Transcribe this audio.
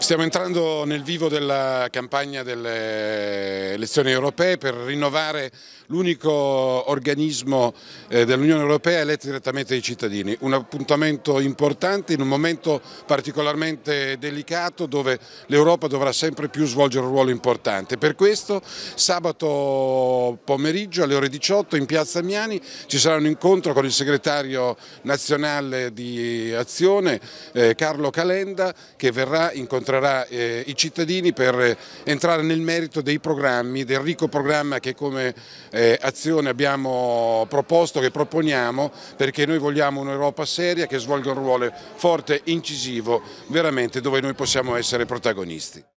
Stiamo entrando nel vivo della campagna delle elezioni europee per rinnovare l'unico organismo eh, dell'Unione Europea eletto direttamente dai cittadini. Un appuntamento importante in un momento particolarmente delicato dove l'Europa dovrà sempre più svolgere un ruolo importante. Per questo sabato pomeriggio alle ore 18 in Piazza Miani ci sarà un incontro con il segretario nazionale di Azione eh, Carlo Calenda che verrà incontrato incontrerà eh, i cittadini per eh, entrare nel merito dei programmi, del ricco programma che come eh, azione abbiamo proposto, che proponiamo, perché noi vogliamo un'Europa seria che svolga un ruolo forte, incisivo, veramente dove noi possiamo essere protagonisti.